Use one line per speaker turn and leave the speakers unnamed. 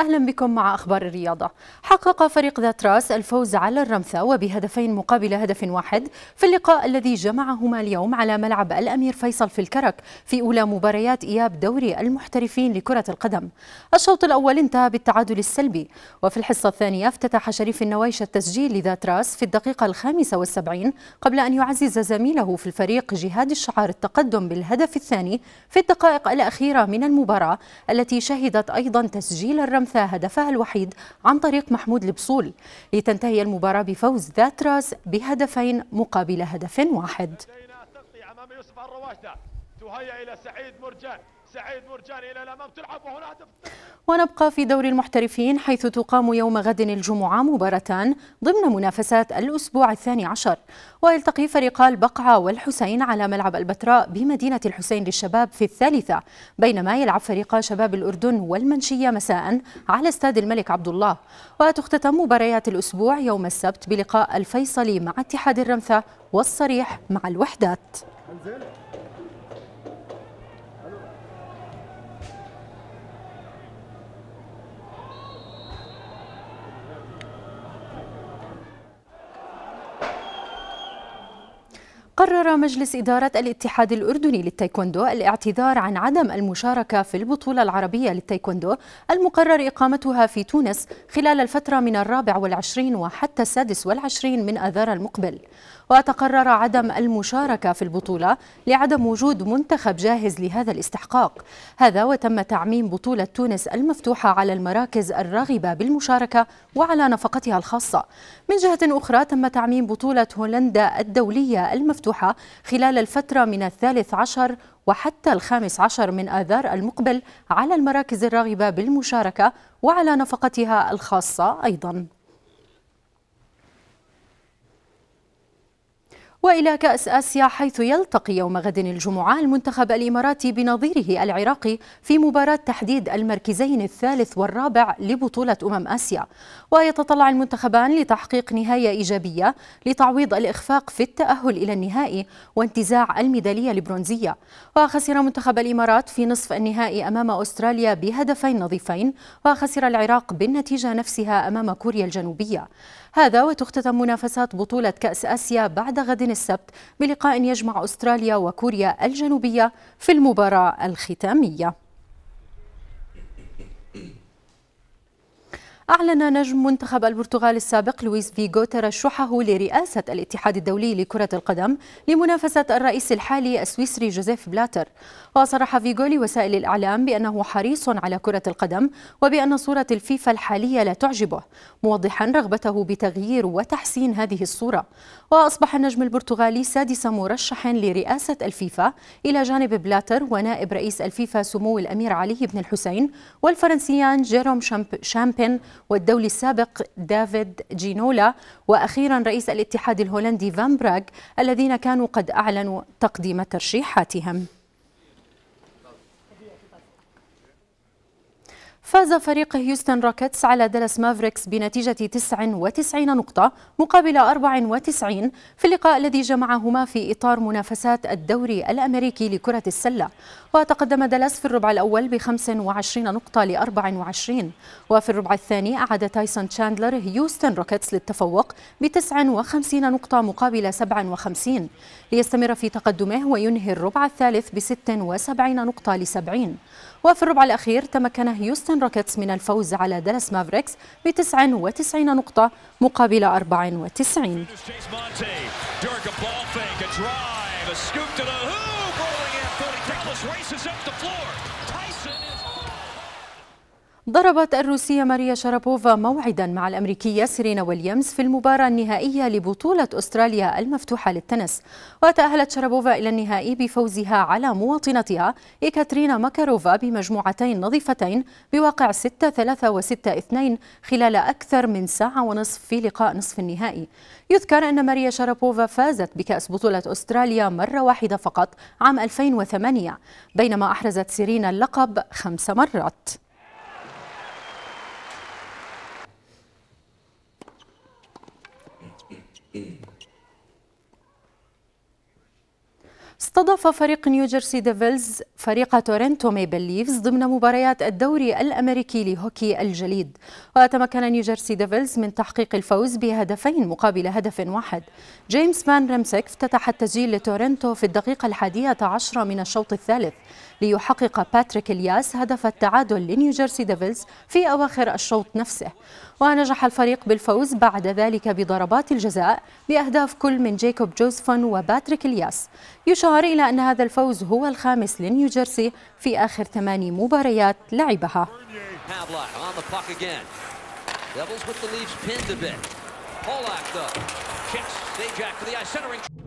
أهلا بكم مع أخبار الرياضة حقق فريق ذات راس الفوز على الرمثة وبهدفين مقابل هدف واحد في اللقاء الذي جمعهما اليوم على ملعب الأمير فيصل في الكرك في أولى مباريات إياب دوري المحترفين لكرة القدم الشوط الأول انتهى بالتعادل السلبي وفي الحصة الثانية افتتح شريف النويش التسجيل لذات راس في الدقيقة الخامسة والسبعين قبل أن يعزز زميله في الفريق جهاد الشعار التقدم بالهدف الثاني في الدقائق الأخيرة من المباراة التي شهدت أيضا تسجيل الرمثة أنثى هدفها الوحيد عن طريق محمود البصول لتنتهي المباراة بفوز ذات راس بهدفين مقابل هدف واحد تهيأ إلى سعيد مرجان سعيد مرجاني الى الامام تلعب وهنا هدف ونبقى في دوري المحترفين حيث تقام يوم غد الجمعة مباراتان ضمن منافسات الأسبوع الثاني عشر ويلتقي فريقا البقعة والحسين على ملعب البتراء بمدينة الحسين للشباب في الثالثة بينما يلعب فريقا شباب الأردن والمنشية مساء على استاد الملك عبد الله وتختتم مباريات الأسبوع يوم السبت بلقاء الفيصلي مع اتحاد الرمثة والصريح مع الوحدات قرر مجلس إدارة الاتحاد الأردني للتايكوندو الاعتذار عن عدم المشاركة في البطولة العربية للتايكوندو المقرر إقامتها في تونس خلال الفترة من الرابع والعشرين وحتى السادس والعشرين من آذار المقبل وتقرر عدم المشاركة في البطولة لعدم وجود منتخب جاهز لهذا الاستحقاق هذا وتم تعميم بطولة تونس المفتوحة على المراكز الراغبة بالمشاركة وعلى نفقتها الخاصة من جهة أخرى تم تعميم بطولة هولندا الدولية المفتوحة مفتوحة خلال الفترة من الثالث عشر وحتى الخامس عشر من آذار المقبل على المراكز الراغبة بالمشاركة وعلى نفقتها الخاصة أيضاً وإلى كأس آسيا حيث يلتقي يوم غد الجمعة المنتخب الإماراتي بنظيره العراقي في مباراة تحديد المركزين الثالث والرابع لبطولة أمم آسيا ويتطلع المنتخبان لتحقيق نهاية إيجابية لتعويض الإخفاق في التأهل إلى النهائي وانتزاع الميدالية البرونزية وخسر منتخب الإمارات في نصف النهائي أمام أستراليا بهدفين نظيفين وخسر العراق بالنتيجة نفسها أمام كوريا الجنوبية هذا وتختتم منافسات بطولة كأس آسيا بعد غد القادم السبت بلقاء يجمع أستراليا وكوريا الجنوبية في المباراة الختامية أعلن نجم منتخب البرتغال السابق لويس فيغو ترشحه لرئاسة الاتحاد الدولي لكرة القدم لمنافسة الرئيس الحالي السويسري جوزيف بلاتر وصرح فيغو لوسائل الإعلام بأنه حريص على كرة القدم وبأن صورة الفيفا الحالية لا تعجبه موضحا رغبته بتغيير وتحسين هذه الصورة وأصبح النجم البرتغالي سادس مرشح لرئاسة الفيفا إلى جانب بلاتر ونائب رئيس الفيفا سمو الأمير علي بن الحسين والفرنسيان جيروم شامبين والدولي السابق دافيد جينولا وأخيرا رئيس الاتحاد الهولندي فان براغ الذين كانوا قد أعلنوا تقديم ترشيحاتهم فاز فريق هيوستن روكيتس على دالاس مافريكس بنتيجة 99 نقطة مقابل 94 في اللقاء الذي جمعهما في إطار منافسات الدوري الأمريكي لكرة السلة وتقدم دالاس في الربع الأول ب 25 نقطة ل 24 وفي الربع الثاني أعاد تايسون تشاندلر هيوستن روكيتس للتفوق ب 59 نقطة مقابل 57 ليستمر في تقدمه وينهي الربع الثالث ب 76 نقطة ل 70 وفي الربع الأخير تمكن هيوستن روكيتس من الفوز على دالاس مافريكس ب 99 نقطة مقابل 94 ضربت الروسية ماريا شرابوفا موعدا مع الأمريكية سيرينا ويليامز في المباراة النهائية لبطولة أستراليا المفتوحة للتنس وتأهلت شرابوفا إلى النهائي بفوزها على مواطنتها إيكاترينا ماكاروفا بمجموعتين نظيفتين بواقع 6-3 و6-2 خلال أكثر من ساعة ونصف في لقاء نصف النهائي يذكر أن ماريا شرابوفا فازت بكأس بطولة أستراليا مرة واحدة فقط عام 2008 بينما أحرزت سيرينا اللقب خمس مرات أضاف فريق نيوجيرسي ديفيلز فريق تورنتو ميبل ليفز ضمن مباريات الدوري الأمريكي لهوكي الجليد وتمكن نيوجيرسي ديفلز من تحقيق الفوز بهدفين مقابل هدف واحد جيمس فان رمسك افتتح التسجيل لتورنتو في الدقيقة الحادية عشرة من الشوط الثالث ليحقق باتريك الياس هدف التعادل لنيوجيرسي ديفلز في أواخر الشوط نفسه ونجح الفريق بالفوز بعد ذلك بضربات الجزاء بأهداف كل من جيكوب جوزفون وباتريك الياس يشار إلى أن هذا الفوز هو الخامس لنيوجيرسي نيوجيرسي في آخر ثماني مباريات لعبها Devils with the Leafs pinned a bit. Polak though. Kicks. Sajak for the ice centering.